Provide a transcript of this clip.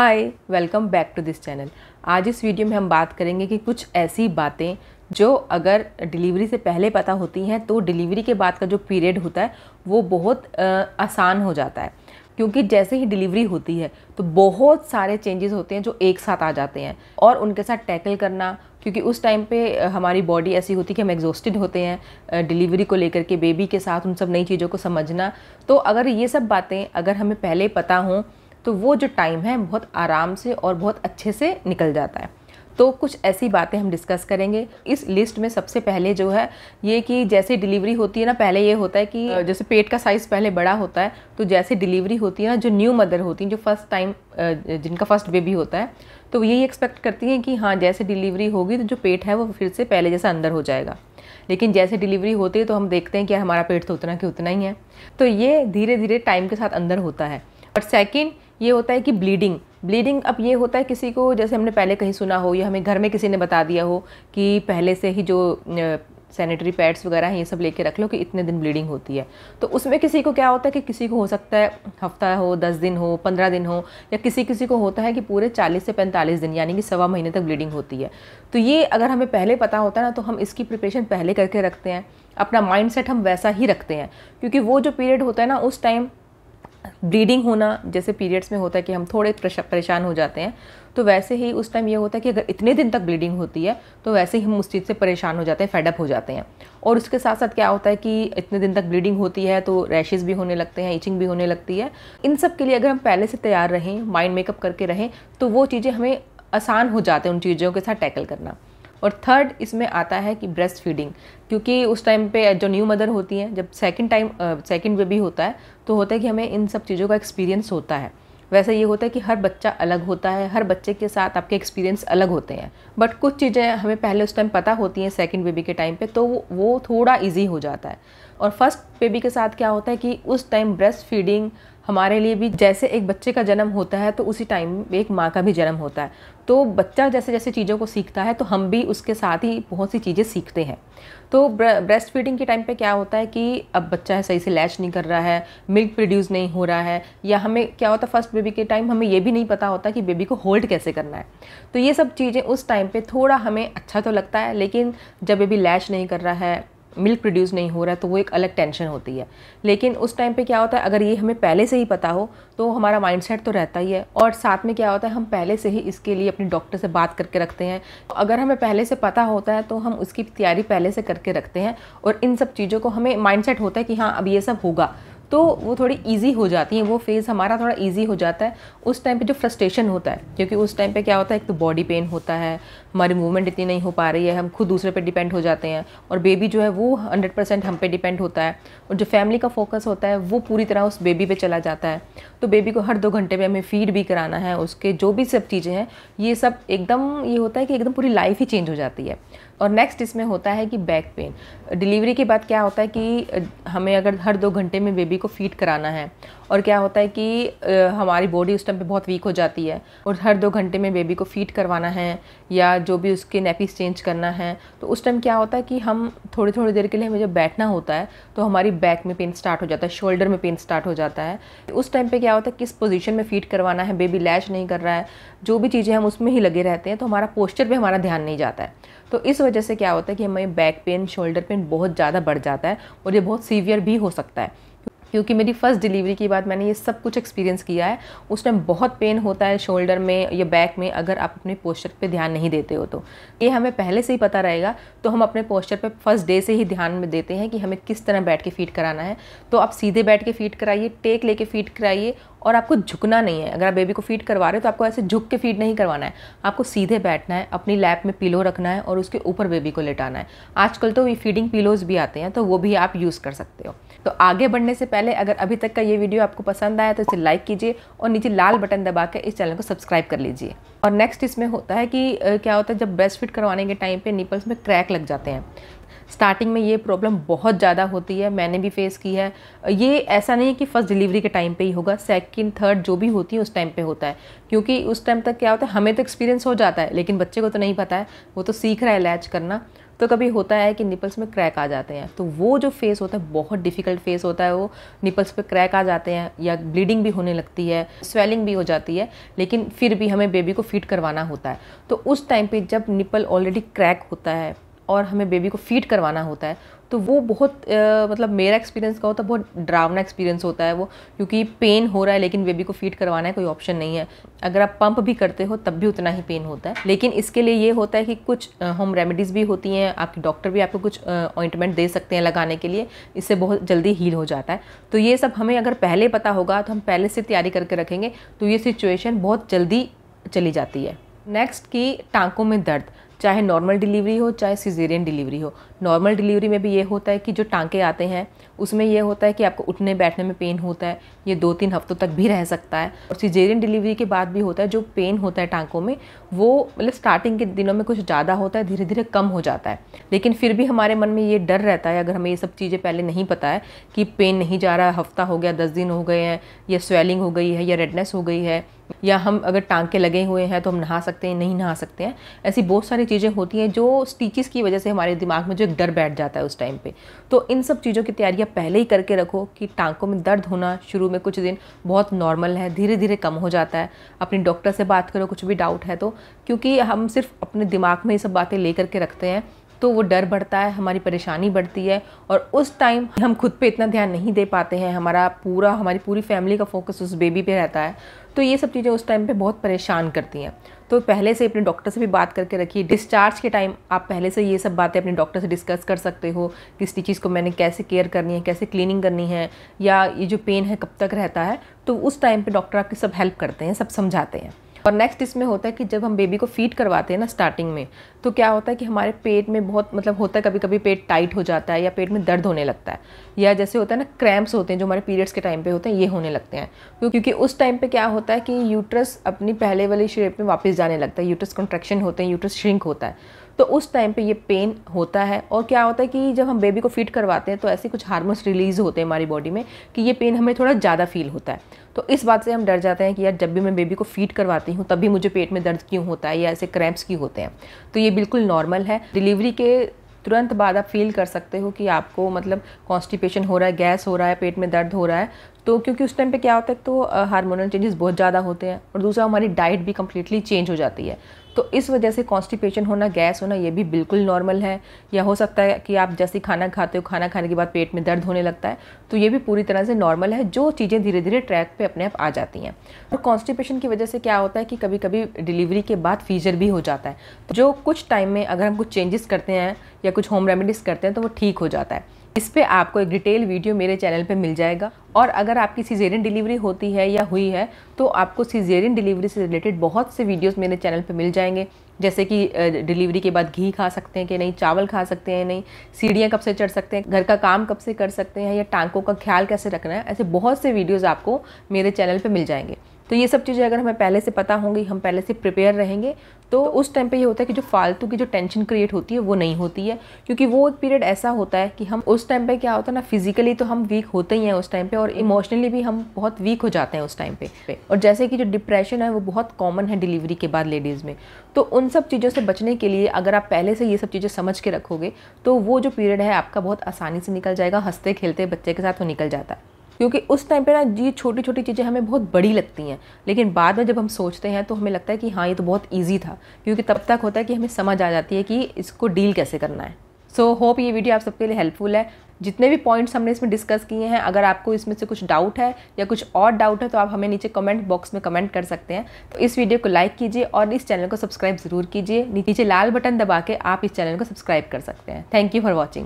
hi welcome back to this channel आज इस video में हम बात करेंगे कि कुछ ऐसी बातें जो अगर डिलीवरी से पहले पता होती हैं तो डिलीवरी के बाद का जो पीरियड होता है वो बहुत आ, आसान हो जाता है क्योंकि जैसे ही डिलीवरी होती है तो बहुत सारे चेंजेस होते हैं जो एक साथ आ जाते हैं और उनके साथ टैकल करना क्योंकि उस टाइम पे हमारी बॉडी ऐसी होती है कि हम एग्जॉस्टेड होते हैं डिलीवरी को लेकर के बेबी के साथ उन सब नई चीज़ों को समझना तो अगर ये सब बातें अगर हमें पहले पता हों तो वो जो टाइम है बहुत आराम से और बहुत अच्छे से निकल जाता है तो कुछ ऐसी बातें हम डिस्कस करेंगे इस लिस्ट में सबसे पहले जो है ये कि जैसे डिलीवरी होती है ना पहले ये होता है कि जैसे पेट का साइज़ पहले बड़ा होता है तो जैसे डिलीवरी होती है ना जो न्यू मदर होती हैं जो फर्स्ट टाइम जिनका फर्स्ट बेबी होता है तो यही एक्सपेक्ट करती हैं कि हाँ जैसे डिलीवरी होगी तो जो पेट है वो फिर से पहले जैसा अंदर हो जाएगा लेकिन जैसे डिलीवरी होती है तो हम देखते हैं कि हमारा पेट तो उतना कि उतना ही है तो ये धीरे धीरे टाइम के साथ अंदर होता है और सेकेंड ये होता है कि ब्लीडिंग ब्लीडिंग अब ये होता है किसी को जैसे हमने पहले कहीं सुना हो या हमें घर में किसी ने बता दिया हो कि पहले से ही जो सैनिटरी पैड्स वगैरह हैं ये सब लेके रख लो कि इतने दिन ब्लीडिंग होती है तो उसमें किसी को क्या होता है कि किसी को हो सकता है हफ्ता हो दस दिन हो पंद्रह दिन हो या किसी किसी को होता है कि पूरे चालीस से पैंतालीस दिन यानी कि सवा महीने तक ब्लीडिंग होती है तो ये अगर हमें पहले पता होता है ना तो हम इसकी प्रिपरेशन पहले करके रखते हैं अपना माइंड हम वैसा ही रखते हैं क्योंकि वो जो पीरियड होता है ना उस टाइम ब्लीडिंग होना जैसे पीरियड्स में होता है कि हम थोड़े परेशान हो जाते हैं तो वैसे ही उस टाइम ये होता है कि अगर इतने दिन तक ब्लीडिंग होती है तो वैसे ही हम उस चीज़ से परेशान हो जाते हैं फेडअप हो जाते हैं और उसके साथ साथ क्या होता है कि इतने दिन तक ब्लीडिंग होती है तो रैशेज़ भी होने लगते हैं ईचिंग भी होने लगती है इन सब के लिए अगर हम पहले से तैयार रहें माइंड मेकअप करके रहें तो वो चीज़ें हमें आसान हो जाते हैं उन चीज़ों के साथ टैकल करना और थर्ड इसमें आता है कि ब्रेस्ट फीडिंग क्योंकि उस टाइम पे जो न्यू मदर होती हैं जब सेकंड टाइम सेकंड बेबी होता है तो होता है कि हमें इन सब चीज़ों का एक्सपीरियंस होता है वैसे ये होता है कि हर बच्चा अलग होता है हर बच्चे के साथ आपके एक्सपीरियंस अलग होते हैं बट कुछ चीज़ें हमें पहले उस टाइम पता होती हैं सेकंड बेबी के टाइम पे तो वो थोड़ा इजी हो जाता है और फर्स्ट बेबी के साथ क्या होता है कि उस टाइम ब्रेस्ट फीडिंग हमारे लिए भी जैसे एक बच्चे का जन्म होता है तो उसी टाइम एक माँ का भी जन्म होता है तो बच्चा जैसे जैसे चीज़ों को सीखता है तो हम भी उसके साथ ही बहुत सी चीज़ें सीखते हैं तो ब्रेस्ट फीडिंग के टाइम पे क्या होता है कि अब बच्चा है सही से लैच नहीं कर रहा है मिल्क प्रोड्यूस नहीं हो रहा है या हमें क्या होता है फर्स्ट बेबी के टाइम हमें ये भी नहीं पता होता कि बेबी को होल्ड कैसे करना है तो ये सब चीज़ें उस टाइम पर थोड़ा हमें अच्छा तो लगता है लेकिन जब बेबी लैच नहीं कर रहा है मिल्क प्रोड्यूस नहीं हो रहा है तो वो एक अलग टेंशन होती है लेकिन उस टाइम पे क्या होता है अगर ये हमें पहले से ही पता हो तो हमारा माइंडसेट तो रहता ही है और साथ में क्या होता है हम पहले से ही इसके लिए अपने डॉक्टर से बात करके रखते हैं तो अगर हमें पहले से पता होता है तो हम उसकी तैयारी पहले से करके रखते हैं और इन सब चीज़ों को हमें माइंड होता है कि हाँ अब ये सब होगा तो वो थोड़ी ईजी हो जाती है वो फेज़ हमारा थोड़ा ईजी हो जाता है उस टाइम पे जो फ्रस्ट्रेशन होता है क्योंकि उस टाइम पे क्या होता है एक तो बॉडी पेन होता है हमारी मूवमेंट इतनी नहीं हो पा रही है हम खुद दूसरे पे डिपेंड हो जाते हैं और बेबी जो है वो हंड्रेड परसेंट हम पे डिपेंड होता है और जो फैमिली का फोकस होता है वो पूरी तरह उस बेबी पर चला जाता है तो बेबी को हर दो घंटे में हमें फीड भी कराना है उसके जो भी सब चीज़ें हैं ये सब एकदम ये होता है कि एकदम पूरी लाइफ ही चेंज हो जाती है और नेक्स्ट इसमें होता है कि बैक पेन डिलीवरी के बाद क्या होता है कि हमें अगर हर दो घंटे में बेबी को फीड कराना है और क्या होता है कि हमारी बॉडी उस टाइम पे बहुत वीक हो जाती है और हर दो घंटे में बेबी को फीड करवाना है या जो भी उसके नेपिस चेंज करना है तो उस टाइम क्या होता है कि हम थोड़ी थोड़ी देर के लिए हमें जब बैठना होता है तो हमारी बैक में पेन स्टार्ट हो जाता है शोल्डर में पेन स्टार्ट हो जाता है उस टाइम पर क्या होता है किस पोजिशन में फीड करवाना है बेबी लैच नहीं कर रहा है जो भी चीज़ें हम उसमें ही लगे रहते हैं तो हमारा पोस्चर पर हमारा ध्यान नहीं जाता है तो इस वजह से क्या होता है कि हमें बैक पेन शोल्डर पेन बहुत ज़्यादा बढ़ जाता है और ये बहुत सीवियर भी हो सकता है क्योंकि मेरी फ़र्स्ट डिलीवरी के बाद मैंने ये सब कुछ एक्सपीरियंस किया है उस टाइम बहुत पेन होता है शोल्डर में या बैक में अगर आप अपने पोस्चर पे ध्यान नहीं देते हो तो ये हमें पहले से ही पता रहेगा तो हम अपने पोस्चर पे फर्स्ट डे से ही ध्यान में देते हैं कि हमें किस तरह बैठ के फीट कराना है तो आप सीधे बैठ के फीट कराइए टेक लेके फीट कराइए और आपको झुकना नहीं है अगर आप बेबी को फीड करवा रहे हो तो आपको ऐसे झुक के फीड नहीं करवाना है आपको सीधे बैठना है अपनी लैप में पिलो रखना है और उसके ऊपर बेबी को लेटाना है आजकल तो फीडिंग पिलोज भी आते हैं तो वो भी आप यूज़ कर सकते हो तो आगे बढ़ने से पहले अगर अभी तक का ये वीडियो आपको पसंद आया तो इसे लाइक कीजिए और नीचे लाल बटन दबा के इस चैनल को सब्सक्राइब कर लीजिए और नेक्स्ट इसमें होता है कि क्या होता है जब ब्रेस्ट फिट करवाने के टाइम पे निपल्स में क्रैक लग जाते हैं स्टार्टिंग में ये प्रॉब्लम बहुत ज़्यादा होती है मैंने भी फेस की है ये ऐसा नहीं है कि फ़र्स्ट डिलीवरी के टाइम पे ही होगा सेकंड थर्ड जो भी होती है उस टाइम पे होता है क्योंकि उस टाइम तक क्या होता है हमें तो एक्सपीरियंस हो जाता है लेकिन बच्चे को तो नहीं पता है वो तो सीख रहा है इलाज करना तो कभी होता है कि निपल्स में क्रैक आ जाते हैं तो वो जो फेस होता है बहुत डिफ़िकल्ट फेस होता है वो निपल्स पे क्रैक आ जाते हैं या ब्लीडिंग भी होने लगती है स्वेलिंग भी हो जाती है लेकिन फिर भी हमें बेबी को फिट करवाना होता है तो उस टाइम पर जब निपल ऑलरेडी क्रैक होता है और हमें बेबी को फीड करवाना होता है तो वो बहुत आ, मतलब मेरा एक्सपीरियंस का होता है बहुत डरावना एक्सपीरियंस होता है वो क्योंकि पेन हो रहा है लेकिन बेबी को फीड करवाना है कोई ऑप्शन नहीं है अगर आप पंप भी करते हो तब भी उतना ही पेन होता है लेकिन इसके लिए ये होता है कि कुछ होम रेमेडीज़ भी होती हैं आपके डॉक्टर भी आपको कुछ ऑइंटमेंट दे सकते हैं लगाने के लिए इससे बहुत जल्दी हील हो जाता है तो ये सब हमें अगर पहले पता होगा तो हम पहले से तैयारी करके रखेंगे तो ये सिचुएशन बहुत जल्दी चली जाती है नेक्स्ट की टांकों में दर्द चाहे नॉर्मल डिलीवरी हो चाहे सीजेरियन डिलीवरी हो नॉर्मल डिलीवरी में भी ये होता है कि जो टांके आते हैं उसमें यह होता है कि आपको उठने बैठने में पेन होता है ये दो तीन हफ्तों तक भी रह सकता है और सीजेरियन डिलीवरी के बाद भी होता है जो पेन होता है टांकों में वो मतलब स्टार्टिंग के दिनों में कुछ ज़्यादा होता है धीरे धीरे कम हो जाता है लेकिन फिर भी हमारे मन में ये डर रहता है अगर हमें ये सब चीज़ें पहले नहीं पता है कि पेन नहीं जा रहा है हफ्ता हो गया दस दिन हो गए हैं या स्वेलिंग हो गई है या रेडनेस हो गई है या हम अगर टांके लगे हुए हैं तो हम नहा सकते हैं नहीं नहा सकते हैं ऐसी बहुत सारी सारी चीज़ें होती हैं जो स्टीचिस की वजह से हमारे दिमाग में जो एक डर बैठ जाता है उस टाइम पे तो इन सब चीज़ों की तैयारियाँ पहले ही करके रखो कि टांकों में दर्द होना शुरू में कुछ दिन बहुत नॉर्मल है धीरे धीरे कम हो जाता है अपने डॉक्टर से बात करो कुछ भी डाउट है तो क्योंकि हम सिर्फ अपने दिमाग में ये सब बातें ले करके रखते हैं तो वो डर बढ़ता है हमारी परेशानी बढ़ती है और उस टाइम हम खुद पे इतना ध्यान नहीं दे पाते हैं हमारा पूरा हमारी पूरी फैमिली का फोकस उस बेबी पे रहता है तो ये सब चीज़ें उस टाइम पे बहुत परेशान करती हैं तो पहले से अपने डॉक्टर से भी बात करके रखिए डिस्चार्ज के टाइम आप पहले से ये सब बातें अपने डॉक्टर से डिस्कस कर सकते हो कि चीज़ को मैंने कैसे केयर करनी है कैसे क्लीनिंग करनी है या ये जो पेन है कब तक रहता है तो उस टाइम पर डॉक्टर आपकी सब हेल्प करते हैं सब समझाते हैं और नेक्स्ट इसमें होता है कि जब हम बेबी को फीड करवाते हैं ना स्टार्टिंग में तो क्या होता है कि हमारे पेट में बहुत मतलब होता है कभी कभी पेट टाइट हो जाता है या पेट में दर्द होने लगता है या जैसे होता है ना क्रैम्प्स होते हैं जो हमारे पीरियड्स के टाइम पे होते हैं ये होने लगते हैं तो क्योंकि उस टाइम पे क्या होता है कि यूट्रस अपनी पहले वाली शेप में वापस जाने लगता है यूट्रस कंट्रैक्शन होते हैं यूट्रस श्रिंक होता है तो उस टाइम पे ये पेन होता है और क्या होता है कि जब हम बेबी को फिट करवाते हैं तो ऐसे कुछ हार्मोन्स रिलीज़ होते हैं हमारी बॉडी में कि ये पेन हमें थोड़ा ज़्यादा फील होता है तो इस बात से हम डर जाते हैं कि यार जब भी मैं बेबी को फीड करवाती हूँ तभी मुझे पेट में दर्द क्यों होता है या ऐसे क्रैम्प्स क्यों होते हैं तो ये बिल्कुल नॉर्मल है डिलीवरी के तुरंत बाद आप फील कर सकते हो कि आपको मतलब कॉन्स्टिपेशन हो रहा है गैस हो रहा है पेट में दर्द हो रहा है तो क्योंकि उस टाइम पे क्या होता है तो हार्मोनल चेंजेस बहुत ज़्यादा होते हैं और दूसरा हमारी डाइट भी कम्प्लीटली चेंज हो जाती है तो इस वजह से कॉन्स्टिपेशन होना गैस होना ये भी बिल्कुल नॉर्मल है या हो सकता है कि आप जैसे खाना खाते हो खाना खाने के बाद पेट में दर्द होने लगता है तो ये भी पूरी तरह से नॉर्मल है जो चीज़ें धीरे धीरे ट्रैक पर अपने आप आ जाती हैं और तो कॉन्स्टिपेशन की वजह से क्या होता है कि कभी कभी डिलीवरी के बाद फीजर भी हो जाता है जो कुछ टाइम में अगर हम कुछ चेंजेस करते हैं या कुछ होम रेमेडीज़ करते हैं तो वो ठीक हो जाता है इस पर आपको एक डिटेल वीडियो मेरे चैनल पर मिल जाएगा और अगर आपकी सीजेरियन डिलीवरी होती है या हुई है तो आपको सीजेरियन डिलीवरी से रिलेटेड बहुत से वीडियोस मेरे चैनल पे मिल जाएंगे जैसे कि डिलीवरी के बाद घी खा सकते हैं कि नहीं चावल खा सकते हैं नहीं सीढ़ियाँ कब से चढ़ सकते हैं घर का काम कब से कर सकते हैं या टांकों का ख्याल कैसे रखना है ऐसे बहुत से वीडियोज़ आपको मेरे चैनल पर मिल जाएंगे तो ये सब चीज़ें अगर हमें पहले से पता होंगी हम पहले से प्रिपेयर रहेंगे तो उस टाइम पे ये होता है कि जो फालतू की जो टेंशन क्रिएट होती है वो नहीं होती है क्योंकि वो एक पीरियड ऐसा होता है कि हम उस टाइम पे क्या होता है ना फिजिकली तो हम वीक होते ही हैं उस टाइम पे और इमोशनली भी हम बहुत वीक हो जाते हैं उस टाइम पे और जैसे कि जो डिप्रेशन है वो बहुत कॉमन है डिलीवरी के बाद लेडीज़ में तो उन सब चीज़ों से बचने के लिए अगर आप पहले से ये सब चीज़ें समझ के रखोगे तो वो जो पीरियड है आपका बहुत आसानी से निकल जाएगा हंसते खेलते बच्चे के साथ वो निकल जाता है क्योंकि उस टाइम पे ना ये छोटी छोटी चीज़ें हमें बहुत बड़ी लगती हैं लेकिन बाद में जब हम सोचते हैं तो हमें लगता है कि हाँ ये तो बहुत ईजी था क्योंकि तब तक होता है कि हमें समझ आ जाती है कि इसको डील कैसे करना है सो so, होप ये वीडियो आप सबके लिए हेल्पफुल है जितने भी पॉइंट्स हमने इसमें डिस्कस किए हैं अगर आपको इसमें से कुछ डाउट है या कुछ और डाउट है तो आप हमें नीचे कमेंट बॉक्स में कमेंट कर सकते हैं तो इस वीडियो को लाइक कीजिए और इस चैनल को सब्सक्राइब ज़रूर कीजिए नीचे लाल बटन दबा के आप इस चैनल को सब्सक्राइब कर सकते हैं थैंक यू फॉर वॉचिंग